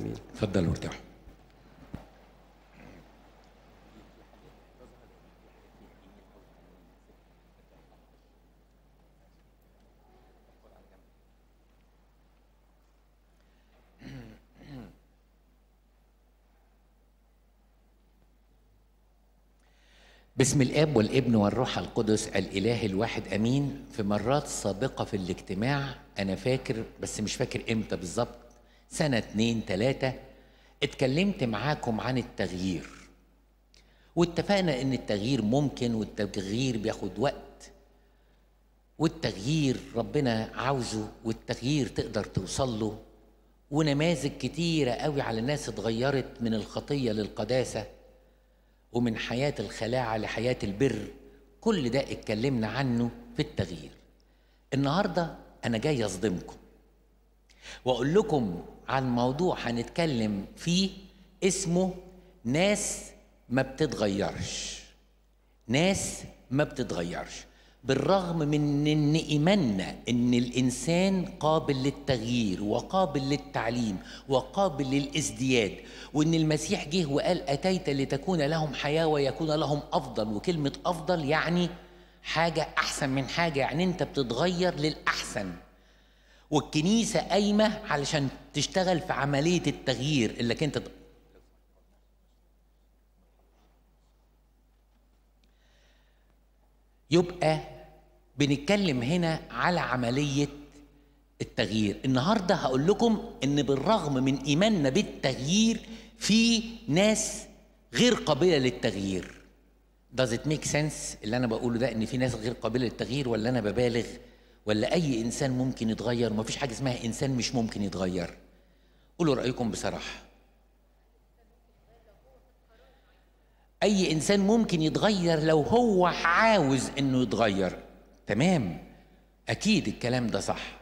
اتفضلوا ارتاحوا باسم الاب والابن والروح القدس الاله الواحد امين في مرات سابقه في الاجتماع انا فاكر بس مش فاكر امتى بالظبط سنة اتنين تلاتة اتكلمت معاكم عن التغيير واتفقنا ان التغيير ممكن والتغيير بياخد وقت والتغيير ربنا عاوزه والتغيير تقدر توصل له ونماذج كتيرة قوي على ناس اتغيرت من الخطية للقداسة ومن حياة الخلاعة لحياة البر كل ده اتكلمنا عنه في التغيير النهاردة أنا جاي أصدمكم وأقول لكم عن موضوع هنتكلم فيه اسمه ناس ما بتتغيرش ناس ما بتتغيرش بالرغم من ان ايماننا ان الانسان قابل للتغيير وقابل للتعليم وقابل للازدياد وان المسيح جه وقال اتيت لتكون لهم حياه ويكون لهم افضل وكلمه افضل يعني حاجه احسن من حاجه يعني انت بتتغير للاحسن والكنيسة قايمة علشان تشتغل في عملية التغيير اللي كنت يبقى بنتكلم هنا على عملية التغيير النهاردة هقول لكم ان بالرغم من ايماننا بالتغيير في ناس غير قابلة للتغيير Does it make sense اللي انا بقوله ده ان في ناس غير قابلة للتغيير ولا انا ببالغ ولا اي انسان ممكن يتغير فيش حاجه اسمها انسان مش ممكن يتغير قولوا رايكم بصراحه اي انسان ممكن يتغير لو هو عاوز انه يتغير تمام اكيد الكلام ده صح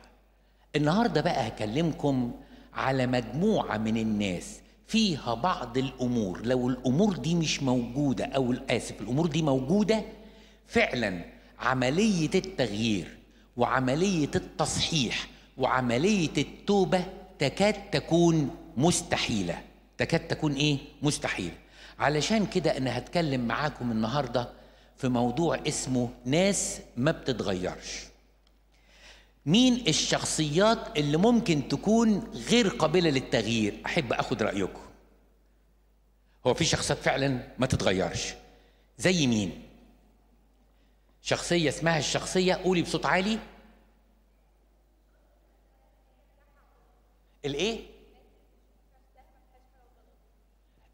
النهارده بقى هكلمكم على مجموعه من الناس فيها بعض الامور لو الامور دي مش موجوده او اسف الامور دي موجوده فعلا عمليه التغيير وعمليه التصحيح وعمليه التوبه تكاد تكون مستحيله تكاد تكون ايه مستحيله علشان كده انا هتكلم معاكم النهارده في موضوع اسمه ناس ما بتتغيرش مين الشخصيات اللي ممكن تكون غير قابله للتغيير احب اخد رايكم هو في شخصيات فعلا ما تتغيرش زي مين شخصية اسمها الشخصية قولي بصوت عالي الايه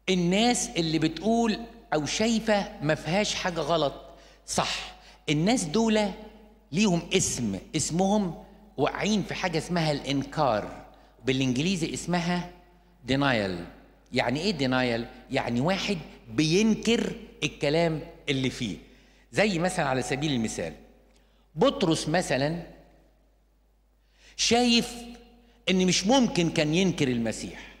الناس اللي بتقول او شايفة ما فيهاش حاجة غلط صح الناس دول ليهم اسم اسمهم واقعين في حاجة اسمها الانكار بالانجليزي اسمها دينايل يعني ايه دينايل يعني واحد بينكر الكلام اللي فيه زي مثلا على سبيل المثال بطرس مثلا شايف ان مش ممكن كان ينكر المسيح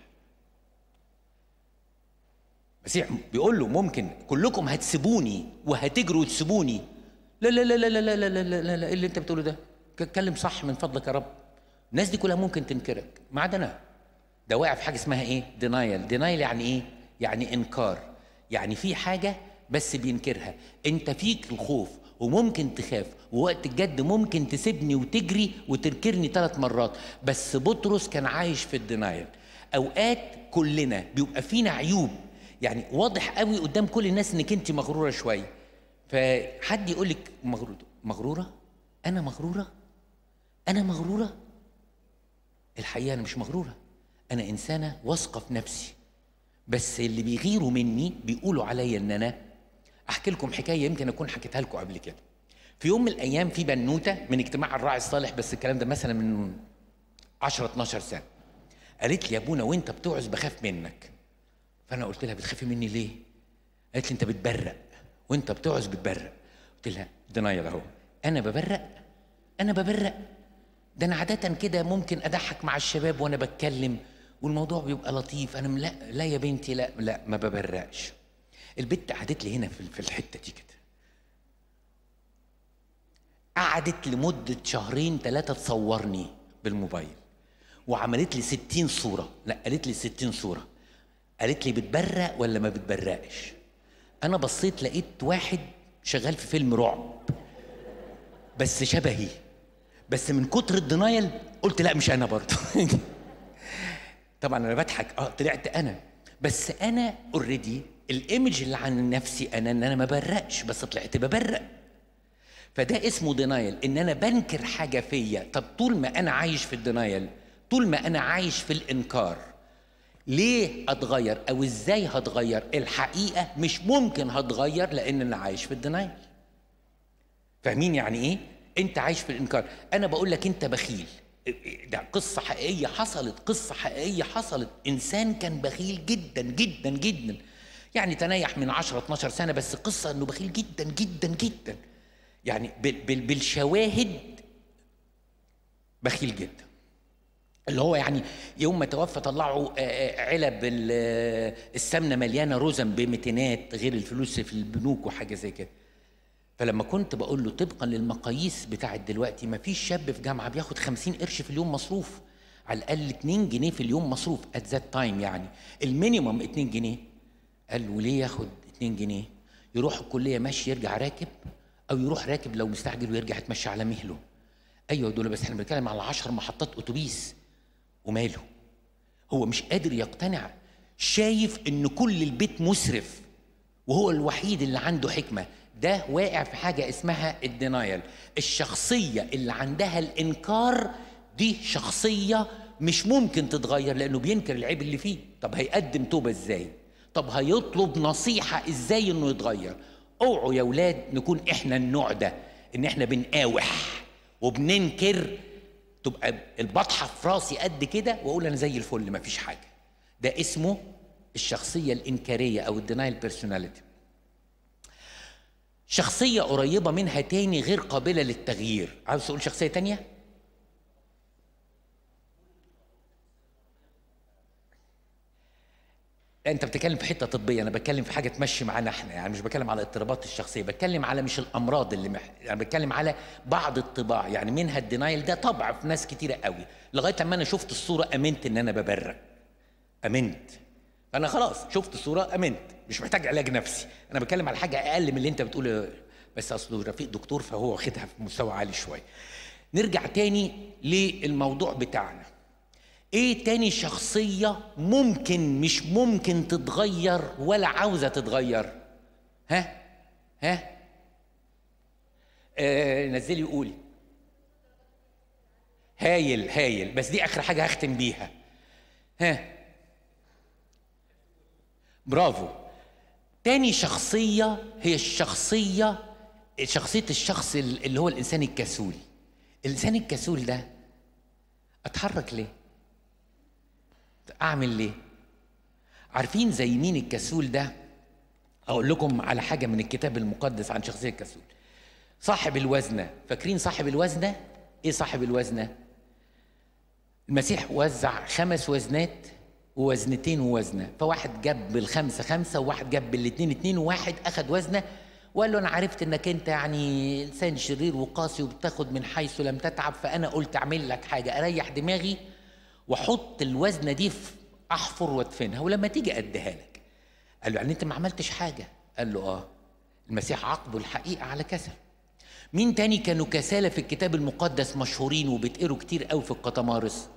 المسيح بيقول له ممكن كلكم هتسيبوني وهتجروا وتسيبوني لا لا لا لا لا لا لا لا لا, اللي انت بتقوله ده اتكلم صح من فضلك يا رب الناس دي كلها ممكن تنكرك ما عدا انا ده واقع في حاجه اسمها ايه دينايل دينايل يعني ايه يعني انكار يعني في حاجه بس بينكرها انت فيك الخوف وممكن تخاف ووقت الجد ممكن تسيبني وتجري وتركرني ثلاث مرات بس بطرس كان عايش في الدنايل اوقات كلنا بيبقى فينا عيوب يعني واضح قوي قدام كل الناس انك انت مغروره شويه فحد يقول لك مغروره مغروره انا مغروره انا مغروره الحقيقه انا مش مغروره انا انسانه واثقه في نفسي بس اللي بيغيروا مني بيقولوا عليا ان انا احكي لكم حكايه يمكن اكون حكيتها لكم قبل كده في يوم من الايام في بنوته من اجتماع الراعي الصالح بس الكلام ده مثلا من 10 12 سنه قالت لي يا ابونا وانت بتوعظ بخاف منك فانا قلت لها بتخافي مني ليه قالت لي انت بتبرق وانت بتوعظ بتبرق قلت لها دنايل اهو انا ببرق انا ببرق ده انا عاده كده ممكن اضحك مع الشباب وانا بتكلم والموضوع بيبقى لطيف انا لا لا يا بنتي لا لا ما ببرقش البت قعدت لي هنا في الحته دي كده قعدت لمده شهرين ثلاثه تصورني بالموبايل وعملت لي 60 صوره نقلت لي 60 صوره قالت لي بتبرق ولا ما بتبرقش انا بصيت لقيت واحد شغال في فيلم رعب بس شبهي بس من كتر الدنايل قلت لا مش انا برضه طبعا انا بضحك اه طلعت انا بس انا اوريدي الايمج اللي عن نفسي انا ان انا ما برقش بس طلعت ببرق فده اسمه دينايل ان انا بنكر حاجه فيا طب طول ما انا عايش في الدينايل طول ما انا عايش في الانكار ليه اتغير او ازاي هتغير الحقيقه مش ممكن هتغير لان انا عايش في الدينايل فاهمين يعني ايه انت عايش في الانكار انا بقول لك انت بخيل ده قصة حقيقية حصلت قصة حقيقية حصلت إنسان كان بخيل جدا جدا جدا يعني تنيح من 10 12 سنه بس قصه انه بخيل جدا جدا جدا يعني بالشواهد بخيل جدا اللي هو يعني يوم ما توفى طلعوا آه، آه، علب السمنه مليانه رزم بمتينات غير الفلوس في البنوك وحاجه زي كده فلما كنت بقول له طبقا للمقاييس بتاعه دلوقتي ما فيش شاب في جامعه بياخد 50 قرش في اليوم مصروف على الاقل 2 جنيه في اليوم مصروف ات ذات تايم يعني المينيمم 2 جنيه قال له ليه ياخد 2 جنيه يروح الكليه ماشي يرجع راكب او يروح راكب لو مستعجل ويرجع يتمشى على مهله ايوه دول بس احنا بنتكلم على 10 محطات اتوبيس وماله هو مش قادر يقتنع شايف ان كل البيت مسرف وهو الوحيد اللي عنده حكمه ده واقع في حاجه اسمها الدينايل الشخصيه اللي عندها الانكار دي شخصيه مش ممكن تتغير لانه بينكر العيب اللي فيه طب هيقدم توبه ازاي طب هيطلب نصيحه ازاي انه يتغير اوعوا يا ولاد نكون احنا النوع ده ان احنا بنقاوح وبننكر تبقى البطحه في راسي قد كده واقول انا زي الفل مفيش حاجه ده اسمه الشخصيه الانكاريه او الدينايل بيرسوناليتي شخصيه قريبه منها تاني غير قابله للتغيير عاوز تقول شخصيه تانيه انت بتتكلم في حته طبيه انا بتكلم في حاجه تمشي معانا احنا يعني مش بتكلم على اضطرابات الشخصيه بتكلم على مش الامراض اللي مح... يعني بتكلم على بعض الطباع يعني منها الدينايل ده طبع في ناس كتيره قوي لغايه لما انا شفت الصوره امنت ان انا ببرأ امنت انا خلاص شفت الصوره امنت مش محتاج علاج نفسي انا بتكلم على حاجه اقل من اللي انت بتقوله بس اصله رفيق دكتور فهو واخدها في مستوى عالي شويه نرجع تاني للموضوع بتاعنا ايه تاني شخصية ممكن مش ممكن تتغير ولا عاوزة تتغير ها ها آه نزلي قولي هايل هايل بس دي اخر حاجة هختم بيها ها برافو تاني شخصية هي الشخصية شخصية الشخص اللي هو الإنسان الكسول الإنسان الكسول ده أتحرك ليه؟ اعمل ليه عارفين زي مين الكسول ده اقول لكم على حاجه من الكتاب المقدس عن شخصيه الكسول صاحب الوزنه فاكرين صاحب الوزنه ايه صاحب الوزنه المسيح وزع خمس وزنات ووزنتين ووزنه فواحد جاب بالخمسه خمسه وواحد جاب بالاتنين اتنين وواحد اخد وزنه وقال له انا عرفت انك انت يعني انسان شرير وقاسي وبتاخد من حيث لم تتعب فانا قلت اعمل لك حاجه اريح دماغي واحط الوزنه دي في احفر وادفنها ولما تيجي اديها لك قال له يعني انت ما عملتش حاجه قال له اه المسيح عاقبه الحقيقه على كسل مين تاني كانوا كسالى في الكتاب المقدس مشهورين وبتقروا كتير قوي في القطمارس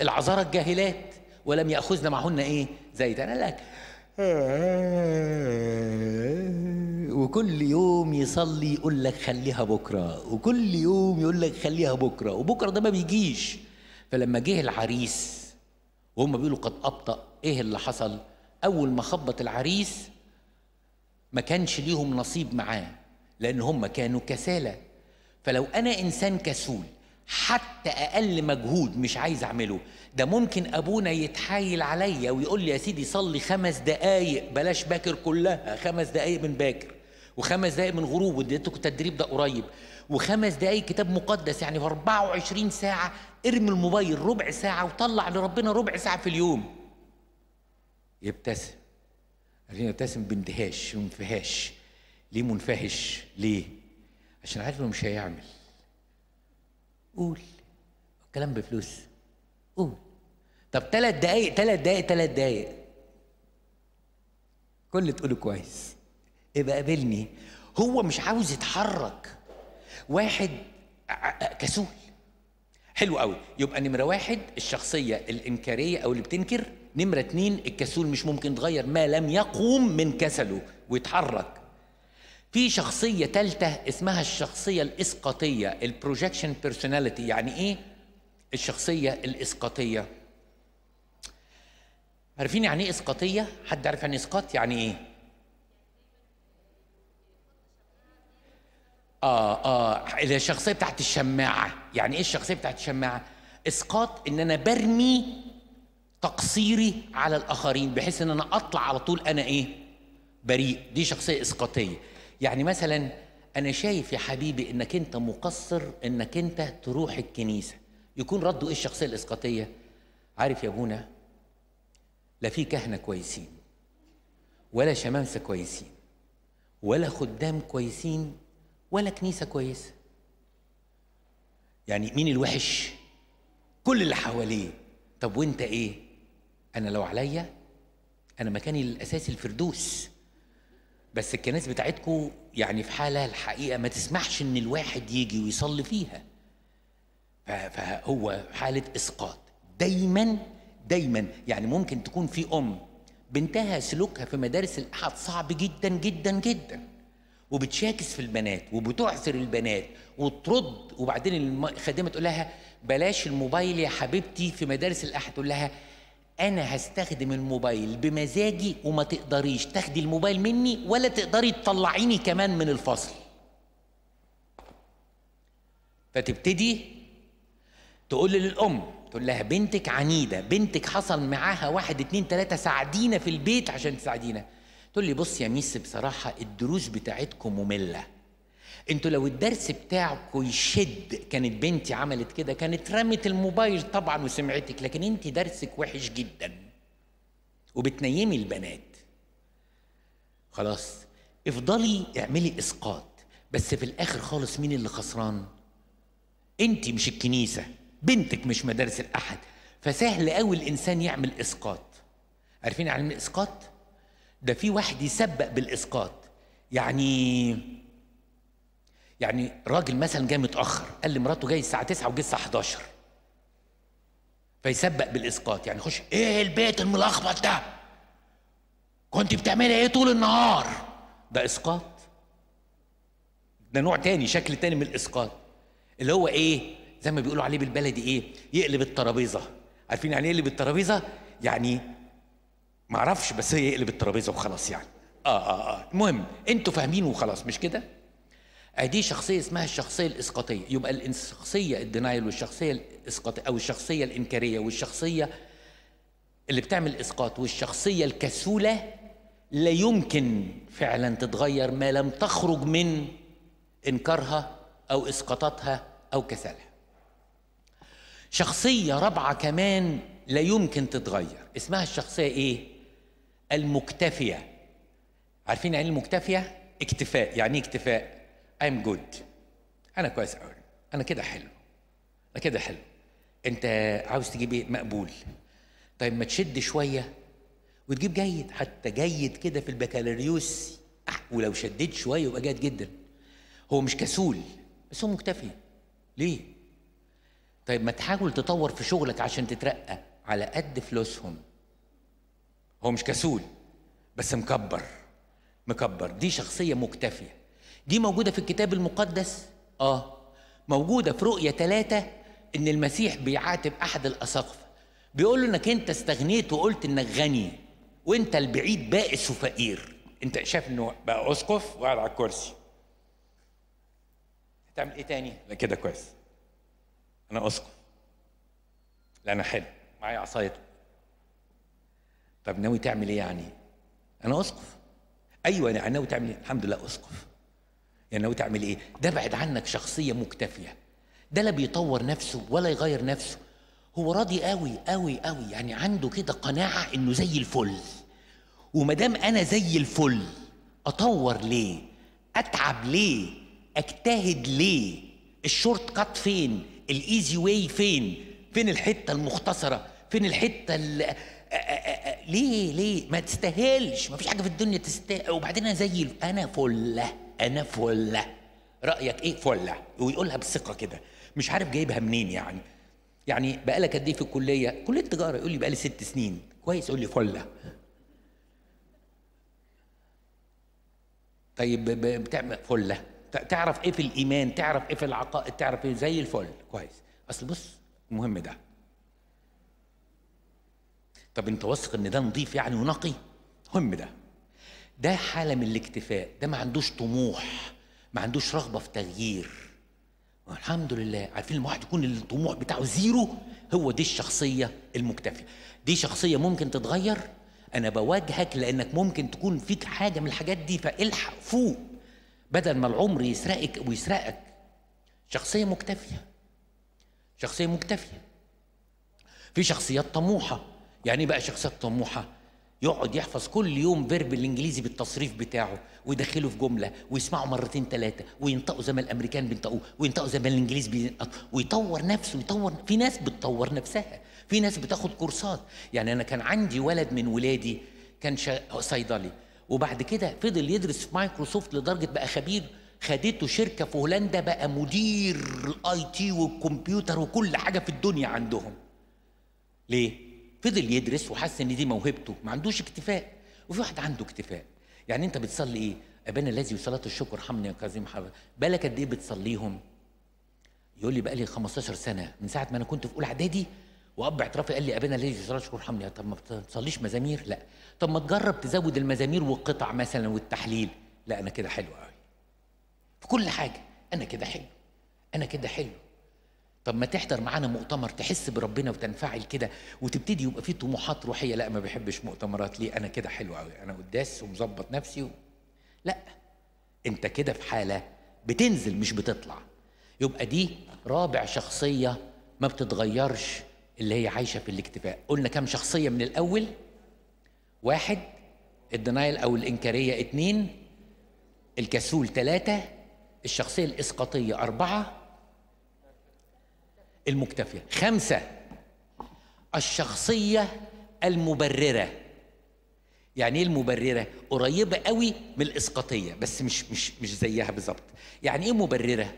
العذارى الجاهلات ولم ياخذنا معهن ايه زي انا لك وكل يوم يصلي يقول لك خليها بكره وكل يوم يقول لك خليها بكره وبكره ده ما بيجيش فلما جه العريس وهم بيقولوا قد ابطا ايه اللي حصل اول ما خبط العريس ما كانش ليهم نصيب معاه لان هم كانوا كسالى فلو انا انسان كسول حتى اقل مجهود مش عايز اعمله ده ممكن ابونا يتحايل عليا ويقول لي يا سيدي صلي خمس دقايق بلاش باكر كلها خمس دقايق من باكر وخمس دقايق من غروب واديتكم التدريب ده قريب وخمس دقايق كتاب مقدس يعني في 24 ساعه ارمي الموبايل ربع ساعة وطلع لربنا ربع ساعة في اليوم يبتسم عشان يبتسم باندهاش وانفهاش ليه منفهش ليه عشان عارف انه مش هيعمل قول الكلام بفلوس قول طب ثلاث دقايق ثلاث دقايق ثلاث دقايق كل تقوله كويس ابقى قابلني هو مش عاوز يتحرك واحد كسول حلو قوي يبقى نمره واحد الشخصيه الانكاريه او اللي بتنكر نمره اتنين الكسول مش ممكن يتغير ما لم يقوم من كسله ويتحرك في شخصية تالتة اسمها الشخصية الإسقاطية البروجكشن بيرسوناليتي يعني إيه الشخصية الإسقاطية عارفين يعني إيه إسقاطية حد عارف يعني إسقاط يعني إيه آه آه الشخصية بتاعت الشماعة يعني إيه الشخصية بتاعت الشماعة؟ إسقاط إن أنا برمي تقصيري على الآخرين بحيث إن أنا أطلع على طول أنا إيه؟ بريء دي شخصية إسقاطية يعني مثلا أنا شايف يا حبيبي إنك أنت مقصر إنك أنت تروح الكنيسة يكون رده إيه الشخصية الإسقاطية؟ عارف يا أبونا لا في كهنة كويسين ولا شمامسة كويسين ولا خدام كويسين ولا كنيسة كويسة يعني مين الوحش كل اللي حواليه طب وانت ايه انا لو عليا انا مكاني الاساسي الفردوس بس الكنائس بتاعتكم يعني في حاله الحقيقه ما تسمحش ان الواحد يجي ويصلي فيها فهو حاله اسقاط دايما دايما يعني ممكن تكون في ام بنتها سلوكها في مدارس الاحد صعب جدا جدا جدا وبتشاكس في البنات وبتعثر البنات وترد وبعدين الخادمه تقول لها بلاش الموبايل يا حبيبتي في مدارس الاحد تقول لها انا هستخدم الموبايل بمزاجي وما تقدريش تاخدي الموبايل مني ولا تقدري تطلعيني كمان من الفصل فتبتدي تقول للام تقول لها بنتك عنيده بنتك حصل معاها واحد اتنين تلاته ساعدينا في البيت عشان تساعدينا تقول لي بص يا ميس بصراحه الدروس بتاعتكم ممله انتوا لو الدرس بتاعكم يشد كانت بنتي عملت كده كانت رمت الموبايل طبعا وسمعتك لكن انت درسك وحش جدا وبتنيمي البنات خلاص افضلي اعملي اسقاط بس في الاخر خالص مين اللي خسران انت مش الكنيسه بنتك مش مدارس الاحد فسهل قوي الانسان يعمل اسقاط عارفين يعني الاسقاط إيه ده في واحد يسبق بالاسقاط يعني يعني راجل مثلا جاي متاخر قال لمراته جاي الساعه 9 وجه الساعه 11 فيسبق بالاسقاط يعني خش ايه البيت الملخبط ده كنت بتعملي ايه طول النهار ده اسقاط ده نوع تاني شكل تاني من الاسقاط اللي هو ايه زي ما بيقولوا عليه بالبلدي ايه يقلب الترابيزه عارفين يعني ايه يقلب الترابيزه يعني معرفش بس هي يقلب الترابيزه وخلاص يعني اه اه اه المهم انتوا فاهمين وخلاص مش كده ادي آه، شخصيه اسمها الشخصيه الاسقاطيه يبقى الشخصيه الدينايل والشخصيه الاسقاطيه او الشخصيه الانكاريه والشخصيه اللي بتعمل اسقاط والشخصيه الكسوله لا يمكن فعلا تتغير ما لم تخرج من انكارها او اسقاطاتها او كسلها شخصيه رابعه كمان لا يمكن تتغير اسمها الشخصيه ايه المكتفية عارفين يعني إيه المكتفية؟ اكتفاء يعني ايه اكتفاء؟ I'm good أنا كويس أوي أنا كده حلو أنا كده حلو أنت عاوز تجيب إيه؟ مقبول طيب ما تشد شوية وتجيب جيد حتى جيد كده في البكالوريوس ولو شديت شوية يبقى جيد جدا هو مش كسول بس هو مكتفي ليه؟ طيب ما تحاول تطور في شغلك عشان تترقى على قد فلوسهم هو مش كسول بس مكبر مكبر دي شخصية مكتفية دي موجودة في الكتاب المقدس آه موجودة في رؤية ثلاثة إن المسيح بيعاتب أحد الأساقفة بيقول له إنك أنت استغنيت وقلت إنك غني وأنت البعيد بائس وفقير أنت شايف إنه بقى أسقف وقاعد على الكرسي هتعمل إيه تاني؟ لا كده كويس أنا أسقف لا أنا حلو معايا عصاية طب ناوي تعمل ايه يعني؟ انا اسقف ايوه انا ناوي تعمل ايه؟ الحمد لله اسقف يعني ناوي تعمل ايه؟ ده بعد عنك شخصيه مكتفيه ده لا بيطور نفسه ولا يغير نفسه هو راضي قوي قوي قوي يعني عنده كده قناعه انه زي الفل وما دام انا زي الفل اطور ليه؟ اتعب ليه؟ اجتهد ليه؟ الشورت كات فين؟ الايزي واي فين؟ فين الحته المختصره؟ فين الحته اللي ليه ليه ما تستاهلش ما فيش حاجه في الدنيا تستاهل وبعدين انا زي انا فله انا فله رايك ايه فله ويقولها بثقه كده مش عارف جايبها منين يعني يعني بقالك قد ايه في الكليه كليه تجاره يقول لي بقالي ست سنين كويس يقول لي فله طيب بتعمل فله تعرف ايه في الايمان تعرف ايه في العقائد تعرف ايه زي الفل كويس اصل بص المهم ده طب انت واثق ان ده نظيف يعني ونقي هم ده ده حاله من الاكتفاء ده ما عندوش طموح ما عندوش رغبه في تغيير الحمد لله عارفين لما واحد يكون الطموح بتاعه زيرو هو دي الشخصيه المكتفيه دي شخصيه ممكن تتغير انا بواجهك لانك ممكن تكون فيك حاجه من الحاجات دي فالحق فوق بدل ما العمر يسرقك ويسرقك شخصيه مكتفيه شخصيه مكتفيه في شخصيات طموحه يعني بقى شخصيات طموحه يقعد يحفظ كل يوم فيرب الانجليزي بالتصريف بتاعه ويدخله في جمله ويسمعه مرتين ثلاثه وينطقه زي ما الامريكان بينطقوه وينطقه زي ما الانجليز بينطقوا ويطور نفسه ويطور في ناس بتطور نفسها في ناس بتاخد كورسات يعني انا كان عندي ولد من ولادي كان صيدلي وبعد كده فضل يدرس في مايكروسوفت لدرجه بقى خبير خدته شركه في هولندا بقى مدير الاي تي والكمبيوتر وكل حاجه في الدنيا عندهم ليه فضل يدرس وحس ان دي موهبته ما عندوش اكتفاء وفي واحد عنده اكتفاء يعني انت بتصلي ايه ابانا الذي وصلاه الشكر حمني يا حبا بالك قد ايه بتصليهم يقول لي بقى لي 15 سنه من ساعه ما انا كنت في اولى اعدادي واب اعترافي قال لي ابانا الذي وصلاه الشكر حمني طب ما بتصليش مزامير لا طب ما تجرب تزود المزامير والقطع مثلا والتحليل لا انا كده حلو قوي في كل حاجه انا كده حلو انا كده حلو طب ما تحضر معانا مؤتمر تحس بربنا وتنفعل كده وتبتدي يبقى في طموحات روحيه لا ما بحبش مؤتمرات ليه انا كده حلو قوي انا قداس ومظبط نفسي و... لا انت كده في حاله بتنزل مش بتطلع يبقى دي رابع شخصيه ما بتتغيرش اللي هي عايشه في الاكتفاء قلنا كم شخصيه من الاول واحد الدنايل او الانكاريه اتنين الكسول ثلاثه الشخصيه الاسقاطيه اربعه المكتفية خمسة الشخصية المبررة يعني ايه المبررة؟ قريبة قوي من الإسقاطية بس مش مش مش زيها بالظبط يعني ايه مبررة؟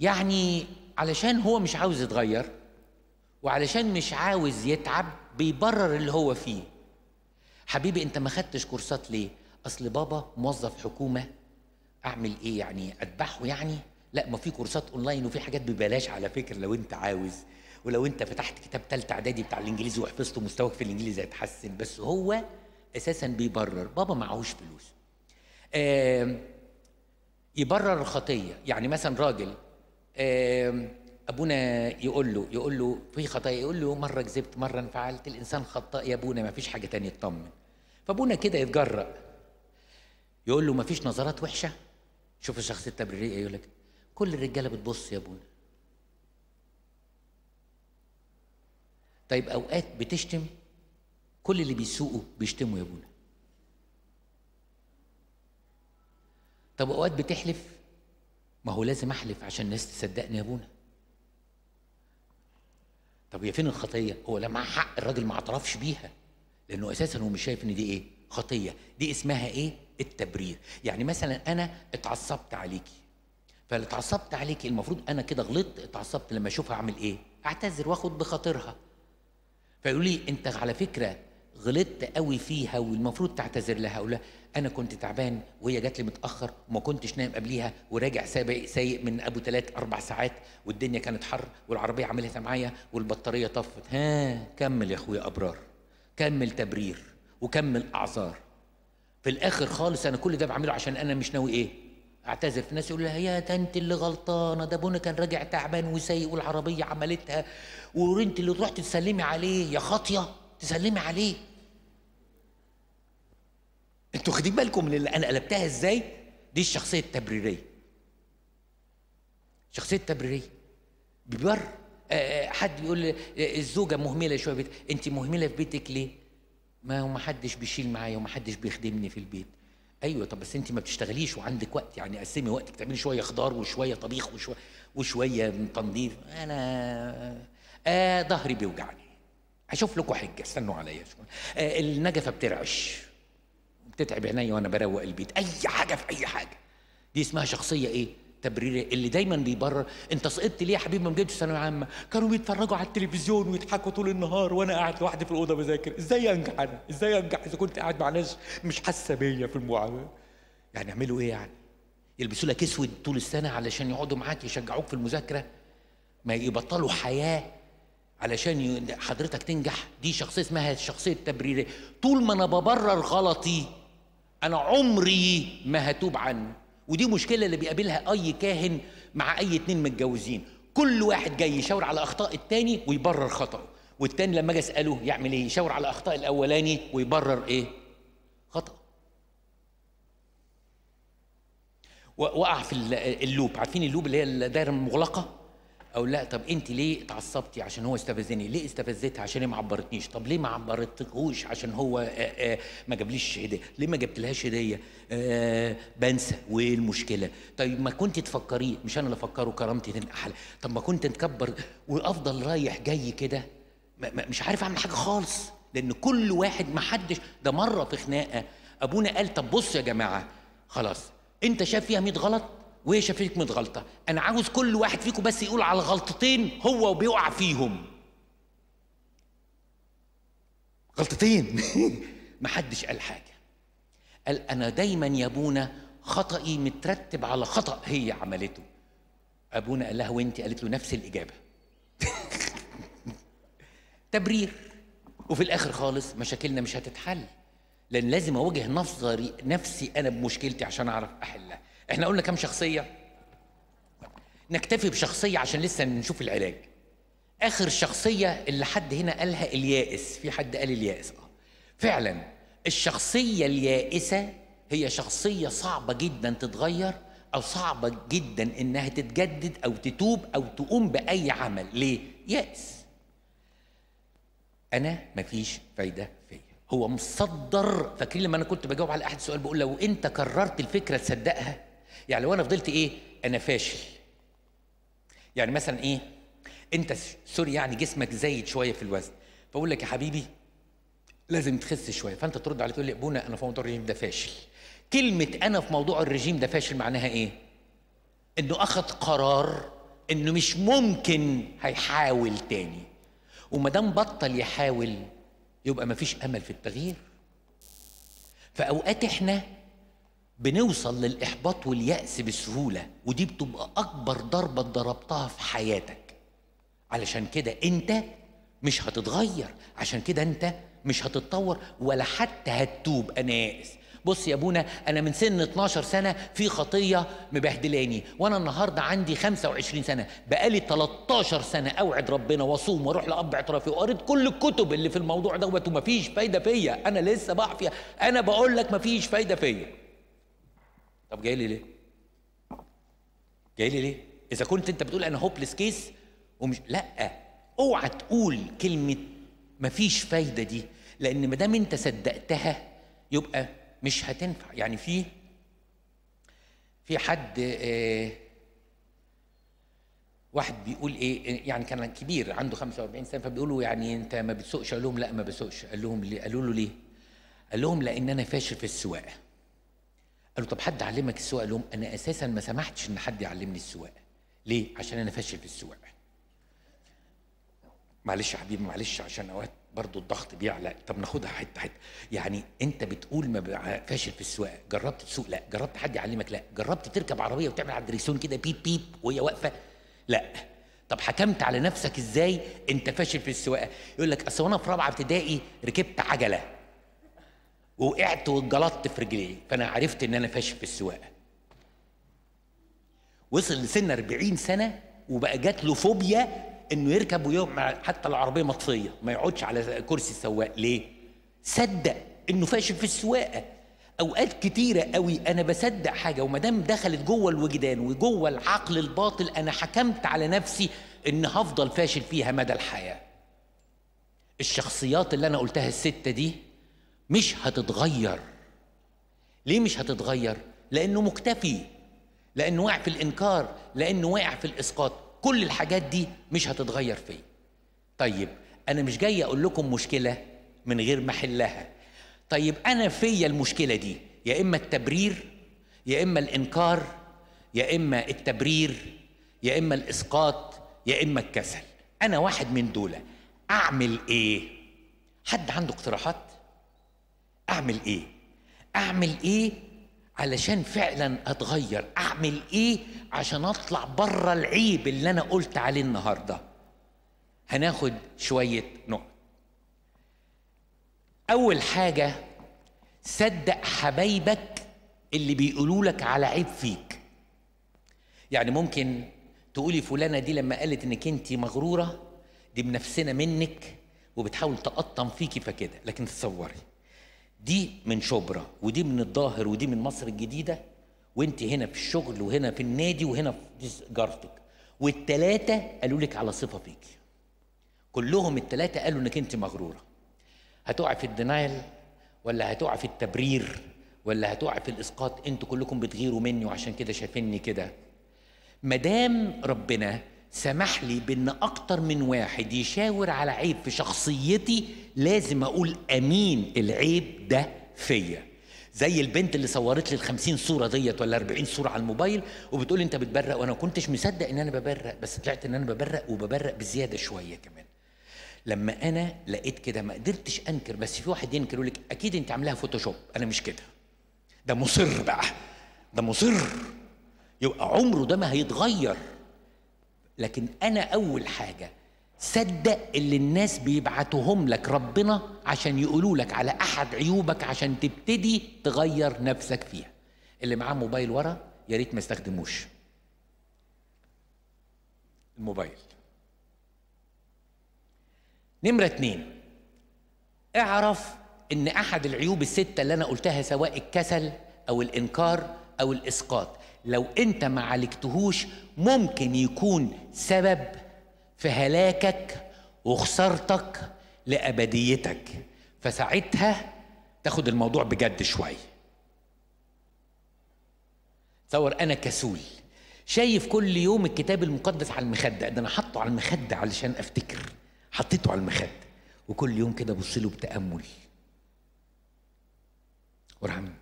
يعني علشان هو مش عاوز يتغير وعلشان مش عاوز يتعب بيبرر اللي هو فيه حبيبي انت ما خدتش كورسات ليه اصل بابا موظف حكومه اعمل ايه يعني اتبعه يعني لا ما في كورسات اونلاين وفي حاجات ببلاش على فكره لو انت عاوز ولو انت فتحت كتاب ثالثه اعدادي بتاع الانجليزي وحفظته مستواك في الانجليزي هيتحسن بس هو اساسا بيبرر بابا معهوش فلوس يبرر الخطيه يعني مثلا راجل ابونا يقول له يقول له في خطايا يقول له مره كذبت مره انفعلت الانسان خطاء يا ابونا ما فيش حاجه تانية تطمن فابونا كده يتجرأ يقول له ما فيش نظرات وحشه شوف الشخصيه التبريريه يقول لك كل الرجاله بتبص يا ابونا طيب اوقات بتشتم كل اللي بيسوقوا بيشتموا يا ابونا طب اوقات بتحلف ما هو لازم احلف عشان الناس تصدقني يا ابونا طب هي فين الخطيه هو لا معاه حق الراجل ما اعترفش بيها لانه اساسا هو مش شايف ان دي ايه خطيه دي اسمها ايه التبرير يعني مثلا انا اتعصبت عليكي فاللي اتعصبت عليك المفروض انا كده غلطت اتعصبت لما اشوفها اعمل ايه اعتذر واخد بخاطرها فيقول لي انت على فكره غلطت قوي فيها والمفروض تعتذر لها اقول لها انا كنت تعبان وهي جات لي متاخر وما كنتش نايم قبليها وراجع سابق سايق من ابو ثلاث اربع ساعات والدنيا كانت حر والعربيه عملتها معايا والبطاريه طفت ها كمل يا اخويا ابرار كمل تبرير وكمل اعذار في الاخر خالص انا كل ده بعمله عشان انا مش ناوي ايه اعتذر في ناس يقول لها يا ده انت اللي غلطانه ده ابونا كان راجع تعبان وسايق والعربيه عملتها وانت اللي تروح تسلمي عليه يا خاطيه تسلمي عليه انتوا واخدين بالكم من اللي انا قلبتها ازاي دي الشخصيه التبريريه الشخصيه التبريريه بيبر آه، آه، حد يقول آه، الزوجه مهمله شويه بيت انت مهمله في بيتك ليه ما هو محدش بيشيل معايا ومحدش بيخدمني في البيت ايوه طب بس انت ما بتشتغليش وعندك وقت يعني قسمي وقتك تعملي شويه خضار وشويه طبيخ وشويه وشويه تنظيف انا آه ظهري بيوجعني هشوف لكم حجه استنوا عليا آه النجفه بترعش بتتعب عينيا وانا بروق البيت اي حاجه في اي حاجه دي اسمها شخصيه ايه التبريريه اللي دايما بيبرر انت سقطت ليه يا حبيبي ما جبتش ثانويه عامه كانوا بيتفرجوا على التلفزيون ويضحكوا طول النهار وانا قاعد لوحدي في الاوضه بذاكر ازاي انجح انا ازاي انجح اذا كنت قاعد مع ناس مش حاسه بيا في المعامله؟ يعني يعملوا ايه يعني يلبسوا لك اسود طول السنه علشان يقعدوا معاك يشجعوك في المذاكره ما يبطلوا حياه علشان حضرتك تنجح دي شخصيه اسمها الشخصيه التبريريه طول ما انا ببرر غلطي انا عمري ما هتوب عنه ودي مشكلة اللي بيقابلها أي كاهن مع أي اتنين متجوزين كل واحد جاي يشاور على أخطاء التاني ويبرر خطأه والتاني لما أجي أسأله يعمل إيه يشاور على أخطاء الأولاني ويبرر إيه خطأ وقع في اللوب عارفين اللوب اللي هي الدائرة المغلقة اقول لها طب انت ليه اتعصبتي عشان هو استفزني ليه استفزتها عشان هي ما عبرتنيش طب ليه ما عبرتكوش عشان هو آآ آه، آآ آه، ما جابليش هديه ليه ما جبتلهاش هديه آه، بنسى وايه المشكله طيب ما كنت تفكريه مش انا اللي افكره كرامتي تنقحل طب ما كنت نكبر وافضل رايح جاي كده مش عارف اعمل حاجه خالص لان كل واحد ما حدش ده مره في خناقه ابونا قال طب بص يا جماعه خلاص انت شايف فيها 100 غلط وهي شافتك متغلطه انا عاوز كل واحد فيكم بس يقول على غلطتين هو وبيقع فيهم غلطتين ما حدش قال حاجه قال انا دايما يا ابونا خطئي مترتب على خطا هي عملته ابونا قال لها وانت قالت له نفس الاجابه تبرير وفي الاخر خالص مشاكلنا مش هتتحل لان لازم اواجه نظري نفسي انا بمشكلتي عشان اعرف احلها احنا قلنا كام شخصيه نكتفي بشخصيه عشان لسه نشوف العلاج اخر شخصيه اللي حد هنا قالها اليائس في حد قال اليائس اه فعلا الشخصيه اليائسه هي شخصيه صعبه جدا تتغير او صعبه جدا انها تتجدد او تتوب او تقوم باي عمل ليه يائس انا مفيش فايده فيا هو مصدر فاكرين لما انا كنت بجاوب على احد سؤال بقول لو انت كررت الفكره تصدقها يعني لو انا فضلت ايه انا فاشل يعني مثلا ايه انت سوري يعني جسمك زايد شويه في الوزن فاقول لك يا حبيبي لازم تخس شويه فانت ترد عليه تقول لي ابونا انا في موضوع الرجيم ده فاشل كلمه انا في موضوع الرجيم ده فاشل معناها ايه انه اخذ قرار انه مش ممكن هيحاول تاني وما دام بطل يحاول يبقى ما فيش امل في التغيير فاوقات احنا بنوصل للإحباط واليأس بسهولة ودي بتبقى أكبر ضربة ضربتها في حياتك علشان كده أنت مش هتتغير عشان كده أنت مش هتتطور ولا حتى هتتوب أنا يائس بص يا ابونا انا من سن 12 سنه في خطيه مبهدلاني وانا النهارده عندي 25 سنه بقالي 13 سنه اوعد ربنا واصوم واروح لاب اعترافي وقريت كل الكتب اللي في الموضوع دوت ومفيش فايده فيا انا لسه فيها انا بقول لك مفيش فايده فيا طب جاي لي ليه؟ جاي لي ليه؟ إذا كنت أنت بتقول أنا هوبلس كيس ومش لأ أوعى تقول كلمة مفيش فايدة دي لأن ما دام أنت صدقتها يبقى مش هتنفع يعني في في حد آه واحد بيقول ايه يعني كان كبير عنده 45 سنه فبيقولوا يعني انت ما بتسوقش قال لهم لا ما بسوقش قال لهم ليه قالوا له ليه قال لهم لان انا فاشل في السواقه قالوا طب حد علمك السواقه قال لهم انا اساسا ما سمحتش ان حد يعلمني السواقه ليه عشان انا فاشل في السواقه معلش يا حبيبي معلش عشان اوقات برضه الضغط بيعلى طب ناخدها حته حته يعني انت بتقول ما فاشل في السواقه جربت تسوق لا جربت حد يعلمك لا جربت تركب عربيه وتعمل على الدريسون كده بيب بيب وهي واقفه لا طب حكمت على نفسك ازاي انت فاشل في السواقه يقول لك اصل وانا في رابعه ابتدائي ركبت عجله وقعت واتجلطت في رجلي فانا عرفت ان انا فاشل في السواقه وصل لسن 40 سنه وبقى جات له فوبيا انه يركب ويقعد حتى العربيه مطفيه ما يقعدش على كرسي السواق ليه صدق انه فاشل في السواقه اوقات كتيره قوي انا بصدق حاجه وما دام دخلت جوه الوجدان وجوه العقل الباطل انا حكمت على نفسي ان هفضل فاشل فيها مدى الحياه الشخصيات اللي انا قلتها السته دي مش هتتغير ليه مش هتتغير لانه مكتفي لانه واقع في الانكار لانه واقع في الاسقاط كل الحاجات دي مش هتتغير فيه طيب انا مش جاي اقول لكم مشكله من غير ما احلها طيب انا فيا المشكله دي يا اما التبرير يا اما الانكار يا اما التبرير يا اما الاسقاط يا اما الكسل انا واحد من دول اعمل ايه حد عنده اقتراحات اعمل ايه اعمل ايه علشان فعلا اتغير اعمل ايه عشان اطلع بره العيب اللي انا قلت عليه النهارده هناخد شويه نقط اول حاجه صدق حبايبك اللي بيقولوا لك على عيب فيك يعني ممكن تقولي فلانه دي لما قالت انك انت مغروره دي بنفسنا منك وبتحاول تقطم فيكي فكده لكن تصوري دي من شبرا ودي من الظاهر ودي من مصر الجديده وانت هنا في الشغل وهنا في النادي وهنا في جارتك والتلاته قالوا لك على صفه فيكي كلهم التلاته قالوا انك انت مغروره هتقعي في الدنايل ولا هتقعي في التبرير ولا هتقعي في الاسقاط انتوا كلكم بتغيروا مني وعشان كده شايفيني كده مدام ربنا سمح لي بان اكتر من واحد يشاور على عيب في شخصيتي لازم اقول امين العيب ده فيا زي البنت اللي صورت لي ال 50 صوره ديت ولا 40 صوره على الموبايل وبتقول انت بتبرق وانا كنتش مصدق ان انا ببرق بس طلعت ان انا ببرق وببرق بزياده شويه كمان لما انا لقيت كده ما قدرتش انكر بس في واحد ينكر يقول لك اكيد انت عاملاها فوتوشوب انا مش كده ده مصر بقى ده مصر يبقى عمره ده ما هيتغير لكن انا اول حاجه صدق اللي الناس بيبعتهم لك ربنا عشان يقولوا لك على احد عيوبك عشان تبتدي تغير نفسك فيها اللي معاه موبايل ورا يا ريت ما يستخدموش الموبايل نمرة اتنين اعرف ان احد العيوب الستة اللي انا قلتها سواء الكسل او الانكار او الاسقاط لو انت ما عالجتهوش ممكن يكون سبب في هلاكك وخسارتك لابديتك فساعتها تاخد الموضوع بجد شويه تصور انا كسول شايف كل يوم الكتاب المقدس على المخده ده انا حاطه على المخده علشان افتكر حطيته على المخده وكل يوم كده ابص له بتامل ورحمه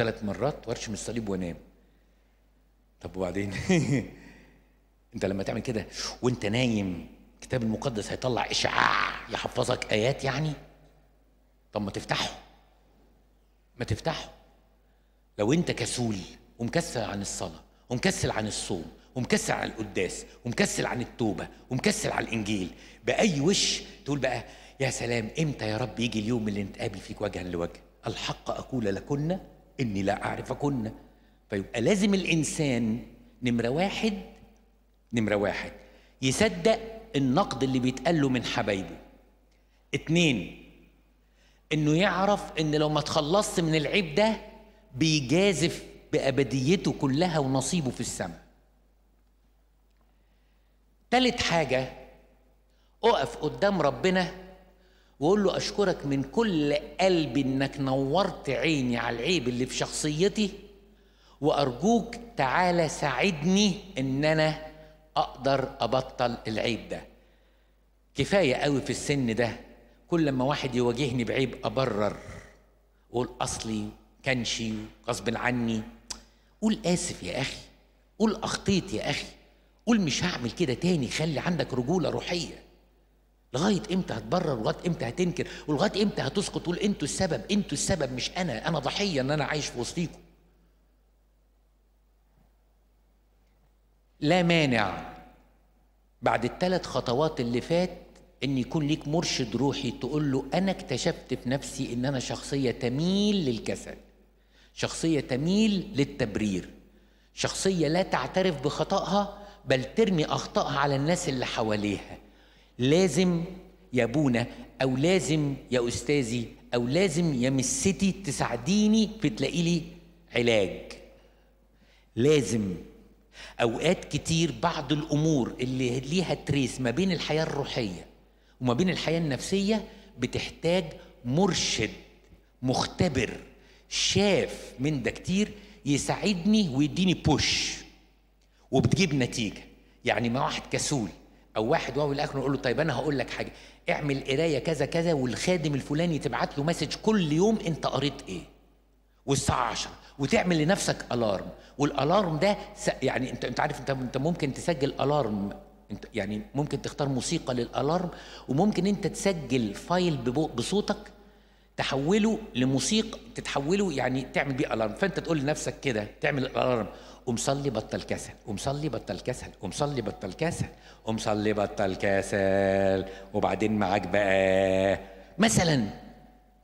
ثلاث مرات وارشم الصليب وانام طب وبعدين انت لما تعمل كده وانت نايم الكتاب المقدس هيطلع اشعاع يحفظك ايات يعني طب ما تفتحه ما تفتحه لو انت كسول ومكسل عن الصلاه ومكسل عن الصوم ومكسل عن القداس ومكسل عن التوبه ومكسل عن الانجيل باي وش تقول بقى يا سلام امتى يا رب يجي اليوم اللي نتقابل فيك وجها لوجه الحق اقول لكن إني لا أعرف فيبقى لازم الإنسان نمرة واحد نمرة واحد يصدق النقد اللي بيتقال له من حبايبه اتنين انه يعرف ان لو ما تخلصت من العيب ده بيجازف بأبديته كلها ونصيبه في السماء تالت حاجة أقف قدام ربنا وأقول له أشكرك من كل قلبي إنك نورت عيني على العيب اللي في شخصيتي وأرجوك تعالى ساعدني إن أنا أقدر أبطل العيب ده كفاية قوي في السن ده كل لما واحد يواجهني بعيب أبرر أقول أصلي كانشي غصب عني قول آسف يا أخي قول أخطيت يا أخي قول مش هعمل كده تاني خلي عندك رجولة روحية لغايه امتى هتبرر ولغايه امتى هتنكر ولغايه امتى هتسقط تقول انتوا السبب انتوا السبب مش انا انا ضحيه ان انا عايش في وسطيكم لا مانع بعد الثلاث خطوات اللي فات ان يكون ليك مرشد روحي تقول له انا اكتشفت في نفسي ان انا شخصيه تميل للكسل شخصيه تميل للتبرير شخصيه لا تعترف بخطأها بل ترمي اخطائها على الناس اللي حواليها لازم يا بونا او لازم يا استاذي او لازم يا مستي تساعديني تلاقي لي علاج لازم اوقات كتير بعض الامور اللي ليها تريس ما بين الحياه الروحيه وما بين الحياه النفسيه بتحتاج مرشد مختبر شاف من ده كتير يساعدني ويديني بوش وبتجيب نتيجه يعني ما واحد كسول او واحد وهو الاخر نقول له طيب انا هقول لك حاجه اعمل قرايه كذا كذا والخادم الفلاني تبعت له مسج كل يوم انت قريت ايه والساعه 10 وتعمل لنفسك الارم والالارم ده يعني انت انت عارف انت انت ممكن تسجل الارم انت يعني ممكن تختار موسيقى للالارم وممكن انت تسجل فايل بصوتك تحوله لموسيقى تتحوله يعني تعمل بيه الارم فانت تقول لنفسك كده تعمل الالارم ومصلي بطل كسل ومصلي بطل كسل ومصلي بطل كسل ومصلي بطل كسل وبعدين معاك بقى مثلا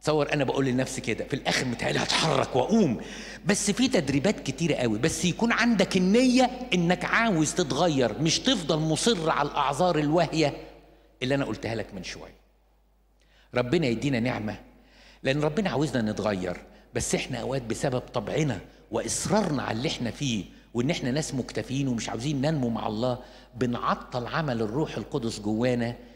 تصور انا بقول لنفسي كده في الاخر متهيألي هتحرك واقوم بس في تدريبات كتيرة قوي بس يكون عندك النية انك عاوز تتغير مش تفضل مصر على الاعذار الواهية اللي انا قلتها لك من شوية ربنا يدينا نعمة لان ربنا عاوزنا نتغير بس احنا اوقات بسبب طبعنا واصرارنا على اللي احنا فيه وان احنا ناس مكتفين ومش عاوزين ننمو مع الله بنعطل عمل الروح القدس جوانا